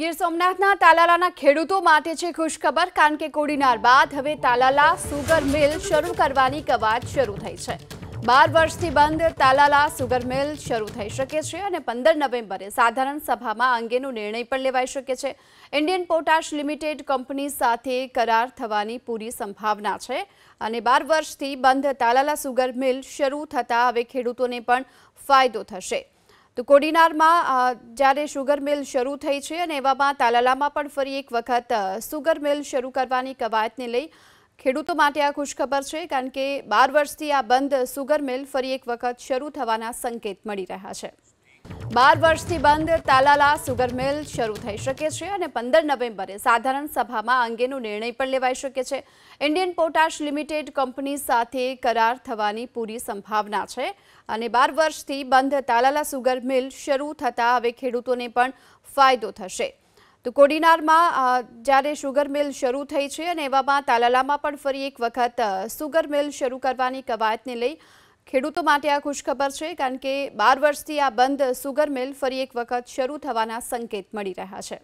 ગીર સોમનાથના તાલાલાના ખેડૂતો માટે છે ખુશખબર કારણ કે કોડીનાર બાદ હવે તાલાલા સુગર મિલ શરૂ કરવાની કવાયત શરૂ થઈ છે બાર વર્ષથી બંધ તાલાલા સુગર મિલ શરૂ થઈ શકે છે અને પંદર નવેમ્બરે સાધારણ સભામાં અંગેનો નિર્ણય પણ લેવાઈ શકે છે ઇન્ડિયન પોટાશ લિમિટેડ કંપની સાથે કરાર થવાની પૂરી સંભાવના છે અને બાર વર્ષથી બંધ તાલાલા સુગર મિલ શરૂ થતાં હવે ખેડૂતોને પણ ફાયદો થશે તો કોડીનારમાં જ્યારે સુગર મિલ શરૂ થઈ છે અને એવામાં તાલાલામાં પણ ફરી એક વખત સુગર મિલ શરૂ કરવાની કવાયતને લઈ ખેડૂતો માટે આ ખુશખબર છે કારણ કે બાર વર્ષથી આ બંધ સુગર મિલ ફરી એક વખત શરૂ થવાના સંકેત મળી રહ્યા છે બાર વર્ષથી બંધ તાલાલા સુગર મિલ શરૂ થઈ શકે છે અને પંદર નવેમ્બરે સાધારણ સભામાં અંગેનો નિર્ણય પણ લેવાઈ શકે છે ઇન્ડિયન પોટાશ લિમિટેડ કંપની સાથે કરાર થવાની પૂરી સંભાવના છે અને બાર વર્ષથી બંધ તાલાલા સુગર મિલ શરૂ થતાં હવે ખેડૂતોને પણ ફાયદો થશે તો કોડીનારમાં જ્યારે સુગર મિલ શરૂ થઈ છે અને એવામાં તાલાલામાં પણ ફરી એક વખત સુગર મિલ શરૂ કરવાની કવાયતને લઈ ખેડૂતો માટે આ ખુશખબર છે કારણ કે બાર વર્ષથી આ બંધ સુગર મિલ ફરી એક વખત શરૂ થવાના સંકેત મળી રહ્યા છે